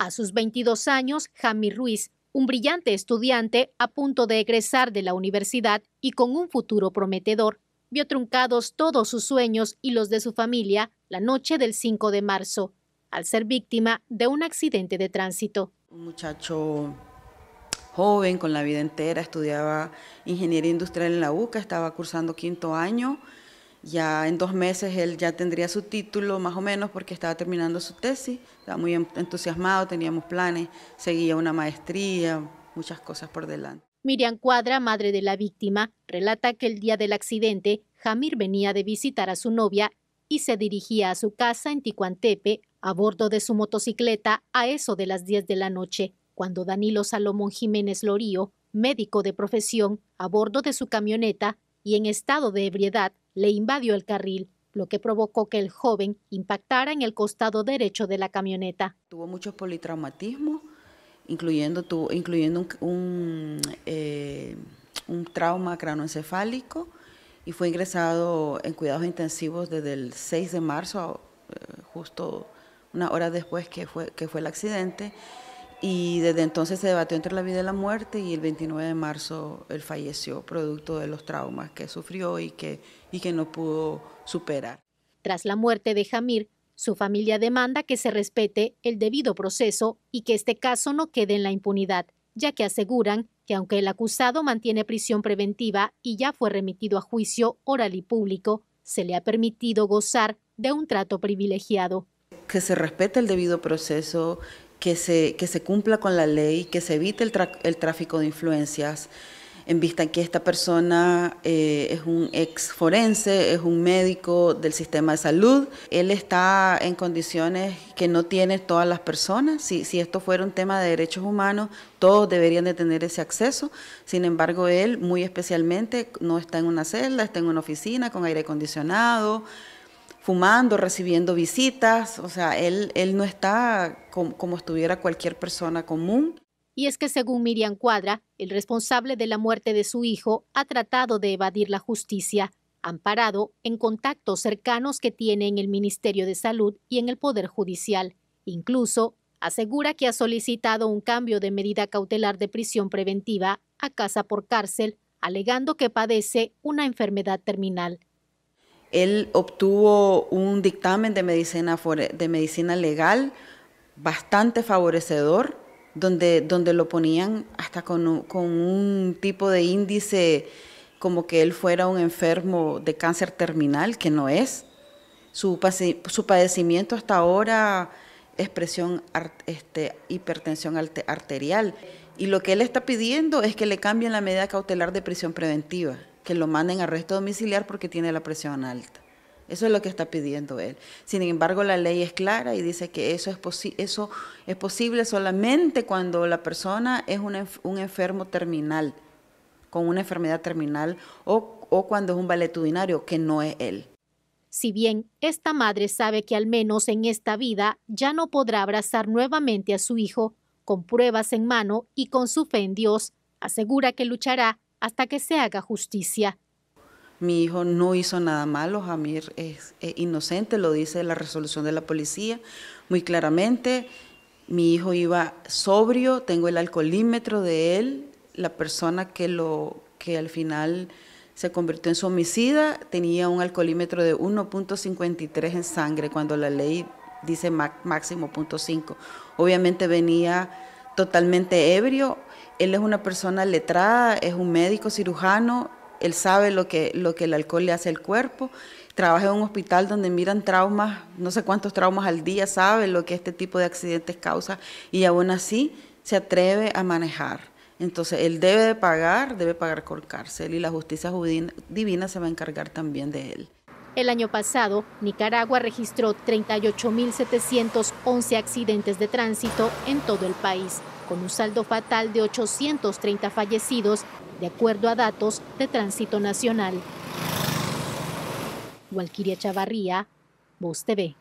A sus 22 años, Jami Ruiz, un brillante estudiante a punto de egresar de la universidad y con un futuro prometedor, vio truncados todos sus sueños y los de su familia la noche del 5 de marzo, al ser víctima de un accidente de tránsito. Un muchacho joven, con la vida entera, estudiaba ingeniería industrial en la UCA, estaba cursando quinto año ya en dos meses él ya tendría su título, más o menos, porque estaba terminando su tesis, estaba muy entusiasmado, teníamos planes, seguía una maestría, muchas cosas por delante. Miriam Cuadra, madre de la víctima, relata que el día del accidente, Jamir venía de visitar a su novia y se dirigía a su casa en Ticuantepe a bordo de su motocicleta a eso de las 10 de la noche, cuando Danilo Salomón Jiménez Lorío, médico de profesión, a bordo de su camioneta y en estado de ebriedad, le invadió el carril, lo que provocó que el joven impactara en el costado derecho de la camioneta. Tuvo muchos politraumatismos, incluyendo, incluyendo un, eh, un, trauma cranoencefálico y fue ingresado en cuidados intensivos desde el 6 de marzo, eh, justo una hora después que fue, que fue el accidente. Y desde entonces se debatió entre la vida y la muerte y el 29 de marzo él falleció producto de los traumas que sufrió y que, y que no pudo superar. Tras la muerte de Jamir, su familia demanda que se respete el debido proceso y que este caso no quede en la impunidad, ya que aseguran que aunque el acusado mantiene prisión preventiva y ya fue remitido a juicio oral y público, se le ha permitido gozar de un trato privilegiado. Que se respete el debido proceso que se, que se cumpla con la ley, que se evite el, el tráfico de influencias, en vista que esta persona eh, es un ex forense, es un médico del sistema de salud, él está en condiciones que no tienen todas las personas, si, si esto fuera un tema de derechos humanos, todos deberían de tener ese acceso, sin embargo él muy especialmente no está en una celda, está en una oficina con aire acondicionado, fumando, recibiendo visitas, o sea, él, él no está como estuviera cualquier persona común. Y es que según Miriam Cuadra, el responsable de la muerte de su hijo ha tratado de evadir la justicia, amparado en contactos cercanos que tiene en el Ministerio de Salud y en el Poder Judicial. Incluso asegura que ha solicitado un cambio de medida cautelar de prisión preventiva a casa por cárcel, alegando que padece una enfermedad terminal. Él obtuvo un dictamen de medicina, de medicina legal bastante favorecedor, donde, donde lo ponían hasta con un, con un tipo de índice como que él fuera un enfermo de cáncer terminal, que no es. Su, su padecimiento hasta ahora es presión, este, hipertensión arterial. Y lo que él está pidiendo es que le cambien la medida cautelar de prisión preventiva que lo manden a arresto domiciliar porque tiene la presión alta. Eso es lo que está pidiendo él. Sin embargo, la ley es clara y dice que eso es, eso es posible solamente cuando la persona es un, enfermo terminal, con una enfermedad terminal o, o cuando es un valetudinario, que no es él. Si bien esta madre sabe que al menos en esta vida ya no podrá abrazar nuevamente a su hijo, con pruebas en mano y con su fe en Dios, asegura que luchará hasta que se haga justicia. Mi hijo no hizo nada malo, Jamir es, inocente, lo dice la resolución de la policía muy claramente. Mi hijo iba sobrio, tengo el alcoholímetro de él, la persona que, lo, que al final se convirtió en su homicida tenía un alcoholímetro de 1.53 en sangre cuando la ley dice máximo 0.5. Obviamente venía totalmente ebrio. Él es una persona letrada, es un médico cirujano, él sabe lo que, lo que el alcohol le hace al cuerpo. Trabaja en un hospital donde miran traumas, no sé cuántos traumas al día, sabe lo que este tipo de accidentes causa y aún así se atreve a manejar. Entonces, él debe de pagar, debe pagar con cárcel y la justicia divina se va a encargar también de él. El año pasado, Nicaragua registró 38.711 accidentes de tránsito en todo el país, con un saldo fatal de 830 fallecidos, de acuerdo a datos de Tránsito Nacional. Walquiria Chavarría, TV.